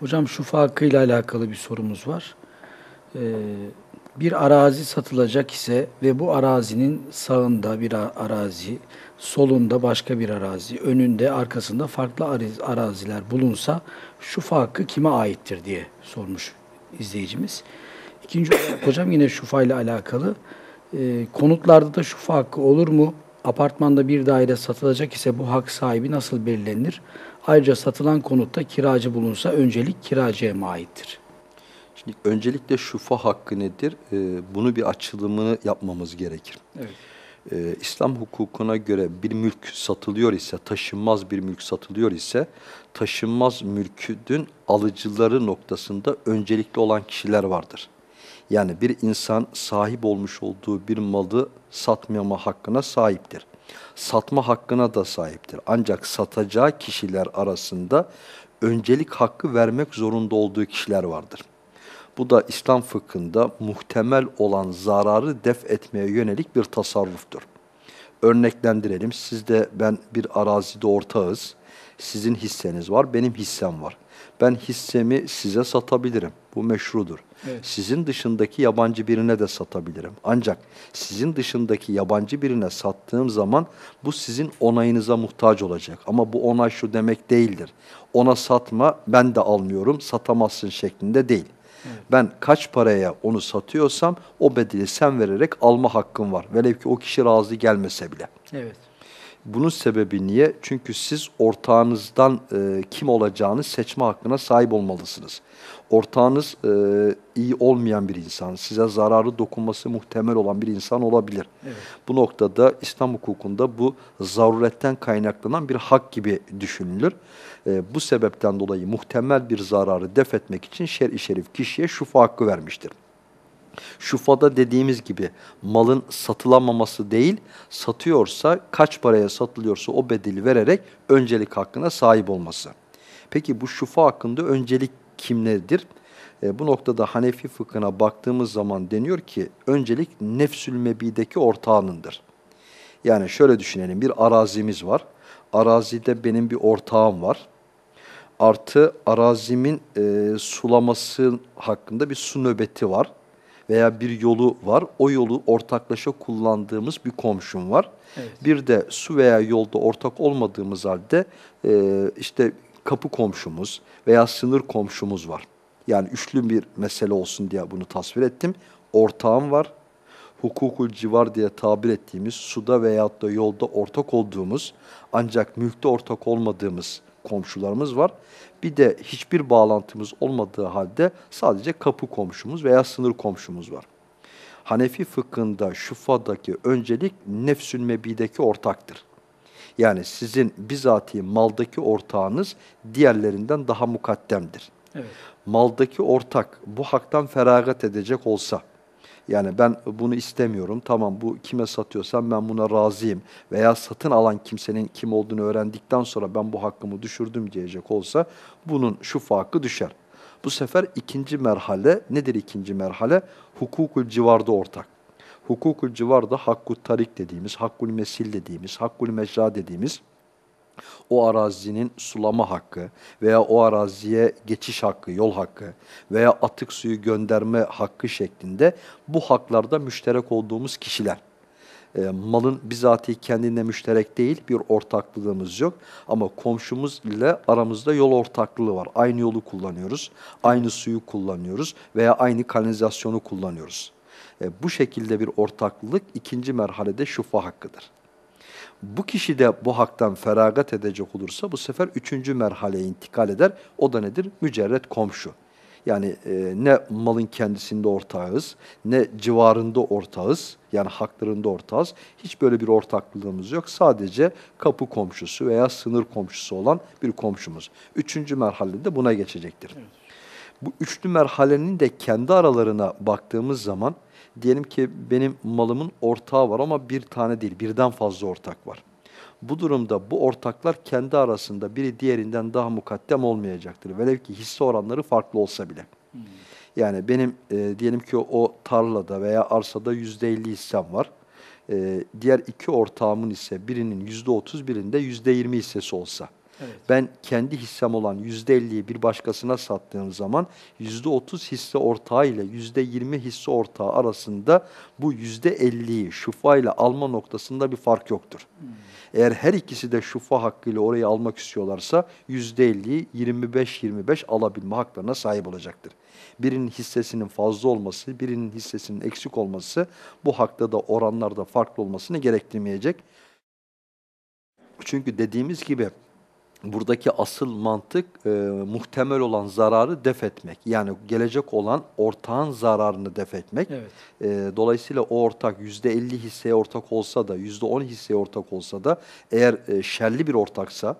Hocam şu farkıyla alakalı bir sorumuz var. Ee, bir arazi satılacak ise ve bu arazinin sağında bir arazi, solunda başka bir arazi, önünde arkasında farklı araziler bulunsa şu farkı kime aittir diye sormuş izleyicimiz. İkinci olarak hocam yine şufayla alakalı. E, konutlarda da şu hakkı olur mu? Apartmanda bir daire satılacak ise bu hak sahibi nasıl belirlenir? Ayrıca satılan konutta kiracı bulunsa öncelik kiracıya mı aittir? Şimdi öncelikle şufa hakkı nedir? Ee, bunu bir açılımını yapmamız gerekir. Evet. Ee, İslam hukukuna göre bir mülk satılıyor ise, taşınmaz bir mülk satılıyor ise, taşınmaz mülkün alıcıları noktasında öncelikli olan kişiler vardır. Yani bir insan sahip olmuş olduğu bir malı satmama hakkına sahiptir. Satma hakkına da sahiptir. Ancak satacağı kişiler arasında öncelik hakkı vermek zorunda olduğu kişiler vardır. Bu da İslam fıkhında muhtemel olan zararı def etmeye yönelik bir tasarruftur. Örneklendirelim. Siz de ben bir arazide ortağız. Sizin hisseniz var, benim hissem var. Ben hissemi size satabilirim. Bu meşrudur. Sizin dışındaki yabancı birine de satabilirim. Ancak sizin dışındaki yabancı birine sattığım zaman bu sizin onayınıza muhtaç olacak. Ama bu onay şu demek değildir. Ona satma ben de almıyorum satamazsın şeklinde değil. Ben kaç paraya onu satıyorsam o bedeli sen vererek alma hakkım var. Velev ki o kişi razı gelmese bile. Evet. Bunun sebebi niye? Çünkü siz ortağınızdan e, kim olacağını seçme hakkına sahip olmalısınız. Ortağınız e, iyi olmayan bir insan, size zararı dokunması muhtemel olan bir insan olabilir. Evet. Bu noktada İslam hukukunda bu zaruretten kaynaklanan bir hak gibi düşünülür. E, bu sebepten dolayı muhtemel bir zararı def etmek için şer-i şerif kişiye şufa hakkı vermiştir. Şufada dediğimiz gibi malın satılamaması değil, satıyorsa kaç paraya satılıyorsa o bedeli vererek öncelik hakkına sahip olması. Peki bu şufa hakkında öncelik kimlerdir? E, bu noktada Hanefi fıkhına baktığımız zaman deniyor ki öncelik nefsül mebideki ortağınındır. Yani şöyle düşünelim bir arazimiz var. Arazide benim bir ortağım var. Artı arazimin e, sulaması hakkında bir su nöbeti var veya bir yolu var. O yolu ortaklaşa kullandığımız bir komşum var. Evet. Bir de su veya yolda ortak olmadığımız halde e, işte kapı komşumuz veya sınır komşumuz var. Yani üçlü bir mesele olsun diye bunu tasvir ettim. Ortağım var. Hukukul civar diye tabir ettiğimiz suda veyahut da yolda ortak olduğumuz ancak mülkte ortak olmadığımız komşularımız var. Bir de hiçbir bağlantımız olmadığı halde sadece kapı komşumuz veya sınır komşumuz var. Hanefi fıkhında şufadaki öncelik nefsül mebideki ortaktır. Yani sizin bizatihi maldaki ortağınız diğerlerinden daha mukaddemdir. Evet. Maldaki ortak bu haktan feragat edecek olsa, yani ben bunu istemiyorum. Tamam bu kime satıyorsam ben buna razıyım. Veya satın alan kimsenin kim olduğunu öğrendikten sonra ben bu hakkımı düşürdüm diyecek olsa bunun şu farkı düşer. Bu sefer ikinci merhale nedir ikinci merhale? Hukukul civarda ortak. Hukukul civarda hakkul tarik dediğimiz, hakkul mesil dediğimiz, hakkul mecra dediğimiz o arazinin sulama hakkı veya o araziye geçiş hakkı, yol hakkı veya atık suyu gönderme hakkı şeklinde bu haklarda müşterek olduğumuz kişiler. E, malın bizatihi kendine müşterek değil, bir ortaklığımız yok. Ama komşumuz ile aramızda yol ortaklığı var. Aynı yolu kullanıyoruz, aynı suyu kullanıyoruz veya aynı kanalizasyonu kullanıyoruz. E, bu şekilde bir ortaklılık ikinci merhalede şufa hakkıdır. Bu kişi de bu haktan feragat edecek olursa bu sefer üçüncü merhaleye intikal eder. O da nedir? Mücerret komşu. Yani e, ne malın kendisinde ortağız, ne civarında ortağız, yani haklarında ortağız. Hiç böyle bir ortaklığımız yok. Sadece kapı komşusu veya sınır komşusu olan bir komşumuz. Üçüncü merhalede buna geçecektir. Evet. Bu üçlü merhalenin de kendi aralarına baktığımız zaman diyelim ki benim malımın ortağı var ama bir tane değil, birden fazla ortak var. Bu durumda bu ortaklar kendi arasında biri diğerinden daha mukaddem olmayacaktır. Velev ki hisse oranları farklı olsa bile. Hmm. Yani benim e, diyelim ki o, o tarlada veya arsada yüzde elli hissem var. E, diğer iki ortağımın ise birinin yüzde otuz birinde yüzde yirmi hissesi olsa. Ben kendi hissem olan %50'yi bir başkasına sattığım zaman %30 hisse ortağı ile %20 hisse ortağı arasında bu %50'yi şufa ile alma noktasında bir fark yoktur. Hmm. Eğer her ikisi de şufa hakkıyla orayı almak istiyorlarsa %50'yi 25-25 alabilme haklarına sahip olacaktır. Birinin hissesinin fazla olması, birinin hissesinin eksik olması bu hakta da oranlarda farklı olmasını gerektirmeyecek. Çünkü dediğimiz gibi buradaki asıl mantık e, muhtemel olan zararı def etmek. Yani gelecek olan ortağın zararını def etmek. Evet. E, dolayısıyla o ortak %50 hisseye ortak olsa da %10 hisseye ortak olsa da eğer e, şerli bir ortaksa,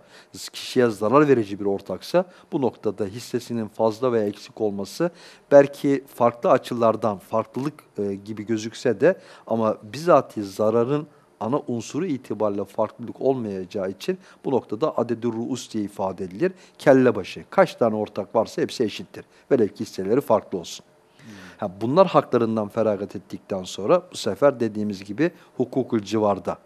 kişiye zarar verici bir ortaksa bu noktada hissesinin fazla veya eksik olması belki farklı açılardan farklılık e, gibi gözükse de ama bizatihi zararın ana unsuru itibariyle farklılık olmayacağı için bu noktada adedi ruus diye ifade edilir. Kelle başı. Kaç tane ortak varsa hepsi eşittir. Böyle ki hisseleri farklı olsun. Hmm. Ha, bunlar haklarından feragat ettikten sonra bu sefer dediğimiz gibi hukukul civarda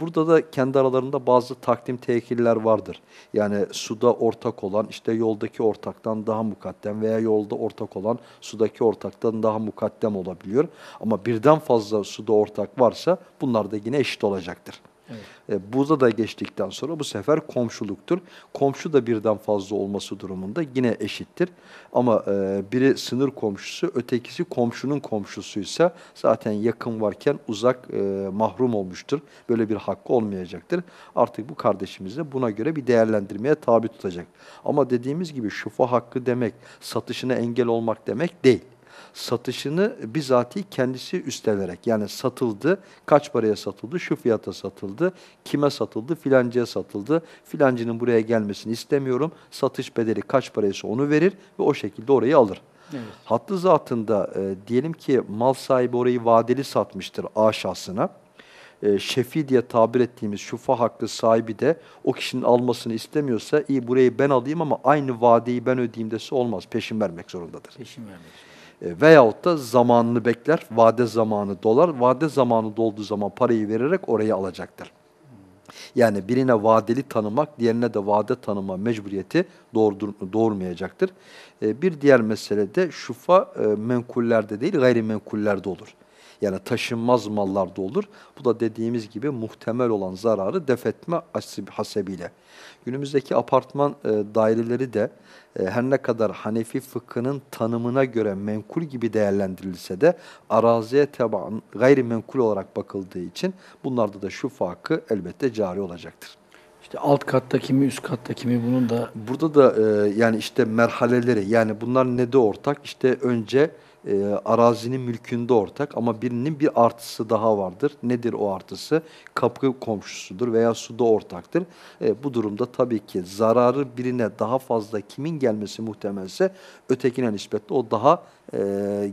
Burada da kendi aralarında bazı takdim tekiller vardır. Yani suda ortak olan işte yoldaki ortaktan daha mukaddem veya yolda ortak olan sudaki ortaktan daha mukaddem olabiliyor. Ama birden fazla suda ortak varsa bunlar da yine eşit olacaktır. Evet. E, buza da geçtikten sonra bu sefer komşuluktur. Komşu da birden fazla olması durumunda yine eşittir. Ama e, biri sınır komşusu, ötekisi komşunun komşusuysa zaten yakın varken uzak e, mahrum olmuştur. Böyle bir hakkı olmayacaktır. Artık bu kardeşimiz de buna göre bir değerlendirmeye tabi tutacak. Ama dediğimiz gibi şufa hakkı demek, satışına engel olmak demek değil satışını bizatihi kendisi üstlenerek yani satıldı, kaç paraya satıldı, şu fiyata satıldı, kime satıldı, filancıya satıldı, filancının buraya gelmesini istemiyorum, satış bedeli kaç paraysa onu verir ve o şekilde orayı alır. Evet. Hattı zatında e, diyelim ki mal sahibi orayı vadeli satmıştır A şahsına. E, şefi diye tabir ettiğimiz şufa hakkı sahibi de o kişinin almasını istemiyorsa iyi burayı ben alayım ama aynı vadeyi ben ödeyeyim dese olmaz. Peşin vermek zorundadır. Peşin vermek zorundadır. E, veyahut da zamanını bekler, vade zamanı dolar. Vade zamanı dolduğu zaman parayı vererek orayı alacaktır. Yani birine vadeli tanımak, diğerine de vade tanıma mecburiyeti doğrudur, doğurmayacaktır. E, bir diğer mesele de şufa e, menkullerde değil, gayrimenkullerde olur. Yani taşınmaz mallarda olur. Bu da dediğimiz gibi muhtemel olan zararı defetme hasebiyle. Günümüzdeki apartman e, daireleri de e, her ne kadar Hanefi fıkhının tanımına göre menkul gibi değerlendirilse de araziye taban gayrimenkul olarak bakıldığı için bunlarda da şu farkı elbette cari olacaktır. İşte alt katta kimi, üst katta kimi bunun da... Burada da e, yani işte merhaleleri yani bunlar ne de ortak? işte önce e, arazinin mülkünde ortak ama birinin bir artısı daha vardır. Nedir o artısı? Kapı komşusudur veya suda ortaktır. E, bu durumda tabii ki zararı birine daha fazla kimin gelmesi muhtemelse ötekine nispetle o daha e,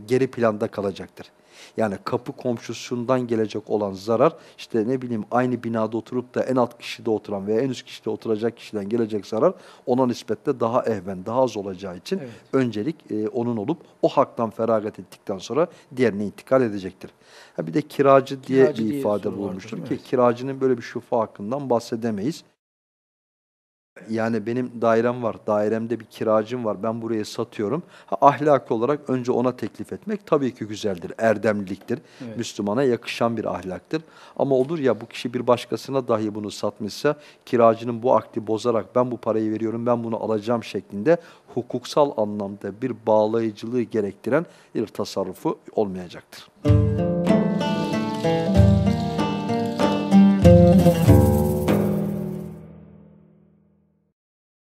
geri planda kalacaktır. Yani kapı komşusundan gelecek olan zarar işte ne bileyim aynı binada oturup da en alt kişide oturan veya en üst kişide oturacak kişiden gelecek zarar ona nispetle daha ehven, daha az olacağı için evet. öncelik e, onun olup o haktan feragat ettikten sonra diğerine intikal edecektir. Ha bir de kiracı diye kiracı bir ifade bulunmuştur ki evet. kiracının böyle bir şufa hakkından bahsedemeyiz. Yani benim dairem var, dairemde bir kiracım var, ben burayı satıyorum. Ha, ahlak olarak önce ona teklif etmek tabii ki güzeldir, erdemliliktir. Evet. Müslümana yakışan bir ahlaktır. Ama olur ya bu kişi bir başkasına dahi bunu satmışsa, kiracının bu akdi bozarak ben bu parayı veriyorum, ben bunu alacağım şeklinde hukuksal anlamda bir bağlayıcılığı gerektiren bir tasarrufu olmayacaktır. Müzik